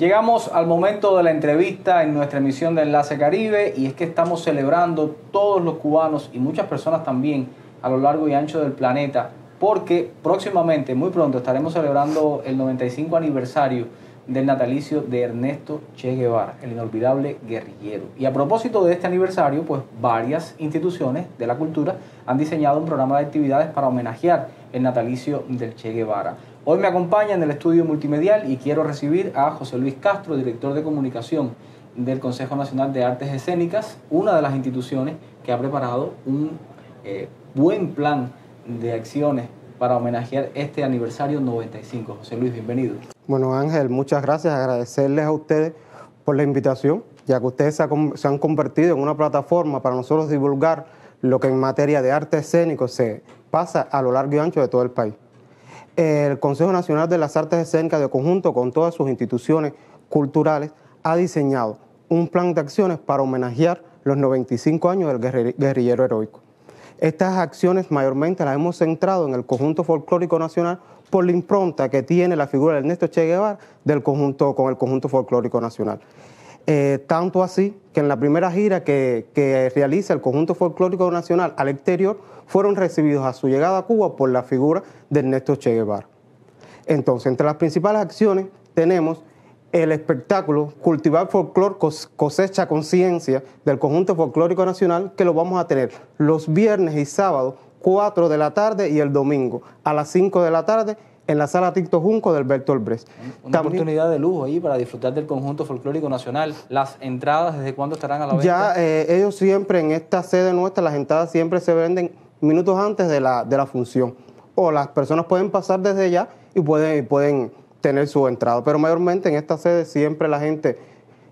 Llegamos al momento de la entrevista en nuestra emisión de Enlace Caribe y es que estamos celebrando todos los cubanos y muchas personas también a lo largo y ancho del planeta porque próximamente, muy pronto, estaremos celebrando el 95 aniversario del natalicio de Ernesto Che Guevara, el inolvidable guerrillero. Y a propósito de este aniversario, pues varias instituciones de la cultura han diseñado un programa de actividades para homenajear el natalicio del Che Guevara. Hoy me acompaña en el estudio multimedial y quiero recibir a José Luis Castro, director de comunicación del Consejo Nacional de Artes Escénicas, una de las instituciones que ha preparado un eh, buen plan de acciones para homenajear este aniversario 95. José Luis, bienvenido. Bueno Ángel, muchas gracias, agradecerles a ustedes por la invitación, ya que ustedes se, han convertido en una plataforma para nosotros divulgar lo que en materia de arte escénico se, pasa a lo largo y ancho de todo el país. El Consejo Nacional de las Artes Escénicas, de conjunto con todas sus instituciones culturales, ha diseñado un plan de acciones para homenajear los 95 años del guerrillero heroico. Estas acciones mayormente las hemos centrado en el conjunto folclórico nacional por la impronta que tiene la figura de Ernesto Che Guevara del conjunto, con el conjunto folclórico nacional. Eh, tanto así que en la primera gira que, realiza el conjunto folclórico nacional al exterior fueron recibidos a su llegada a Cuba por la figura de Ernesto Che Guevara. Entonces, entre las principales acciones tenemos el espectáculo Cultivar Folclor Cosecha Conciencia del Conjunto Folclórico Nacional, que lo vamos a tener los viernes y sábados, 4 de la tarde y el domingo a las 5 de la tarde en la sala Ticto Junco del Alberto Albrecht. Una oportunidad de lujo ahí para disfrutar del conjunto folclórico nacional. ¿Las entradas desde cuándo estarán a la venta? Ya eh, ellos siempre en esta sede nuestra, las entradas siempre se venden minutos antes de la, de la función. O las personas pueden pasar desde ya y pueden, tener su entrada. Pero mayormente en esta sede siempre la gente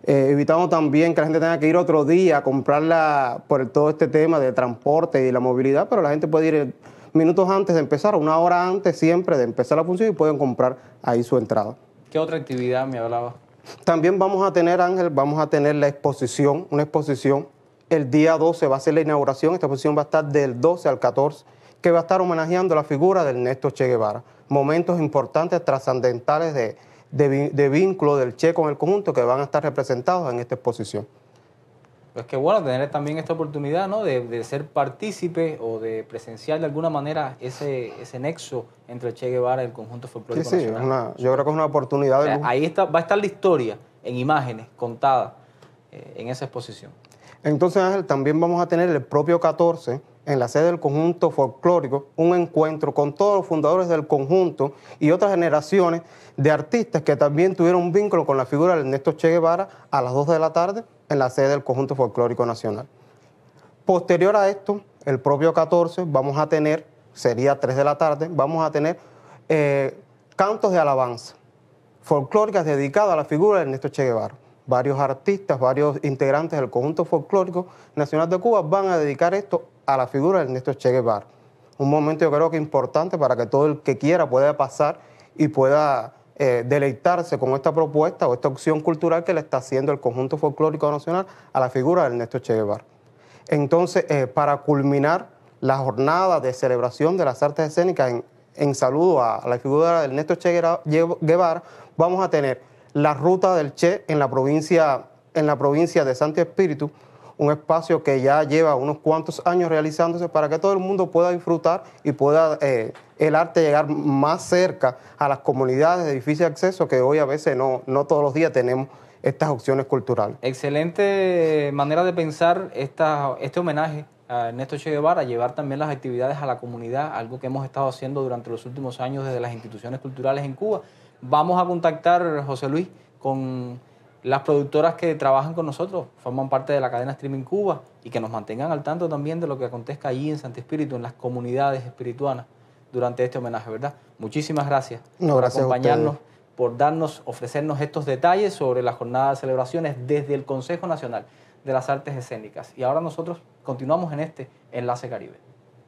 eh, evitamos también que la gente tenga que ir otro día a comprarla por todo este tema de transporte y la movilidad, pero la gente puede ir minutos antes de empezar, una hora antes siempre de empezar la función y pueden comprar ahí su entrada. ¿Qué otra actividad me hablaba? También vamos a tener, Ángel, vamos a tener la exposición, una exposición. El día 12 va a ser la inauguración, esta exposición va a estar del 12 al 14, que va a estar homenajeando la figura del Ernesto Che Guevara. Momentos importantes, trascendentales de, de vínculo del Che con el conjunto que van a estar representados en esta exposición. Es que bueno tener también esta oportunidad, De, ser partícipe o de presenciar de alguna manera ese, ese nexo entre Che Guevara y el conjunto folclórico sí, sí, Una, yo creo que es una oportunidad. Ahí está, va a estar la historia en imágenes contadas eh, en esa exposición. Entonces, Ángel, también vamos a tener el propio 14 en la sede del conjunto folclórico un encuentro con todos los fundadores del conjunto y otras generaciones de artistas que también tuvieron un vínculo con la figura de Ernesto Che Guevara a las 2 de la tarde en la sede del Conjunto Folclórico Nacional. Posterior a esto, el propio 14 vamos a tener, sería 3 de la tarde, vamos a tener eh, cantos de alabanza folclóricas dedicados a la figura de Ernesto Che Guevara. Varios artistas, varios integrantes del Conjunto Folclórico Nacional de Cuba van a dedicar esto a la figura de Ernesto Che Guevara. Un momento yo creo que importante para que todo el que quiera pueda pasar y pueda eh, deleitarse con esta propuesta o esta opción cultural que le está haciendo el conjunto folclórico nacional a la figura de Ernesto Che Guevara. Entonces, eh, para culminar la jornada de celebración de las artes escénicas en, saludo a, la figura de Ernesto Che Guevara, vamos a tener la ruta del Che en la provincia, en la provincia de Santo Espíritu, un espacio que ya lleva unos cuantos años realizándose para que todo el mundo pueda disfrutar y pueda eh, el arte llegar más cerca a las comunidades de difícil acceso que hoy a veces no, no todos los días tenemos estas opciones culturales. Excelente manera de pensar este homenaje a Ernesto Che Guevara, llevar también las actividades a la comunidad, algo que hemos estado haciendo durante los últimos años desde las instituciones culturales en Cuba. Vamos a contactar, José Luis, con las productoras que trabajan con nosotros forman parte de la cadena Streaming Cuba y que nos mantengan al tanto también de lo que acontezca allí en Santo Espíritu, en las comunidades espirituanas, durante este homenaje, ¿verdad? Muchísimas gracias por acompañarnos, por darnos, ofrecernos estos detalles sobre la jornada de celebraciones desde el Consejo Nacional de las Artes Escénicas. Y ahora nosotros continuamos en este Enlace Caribe.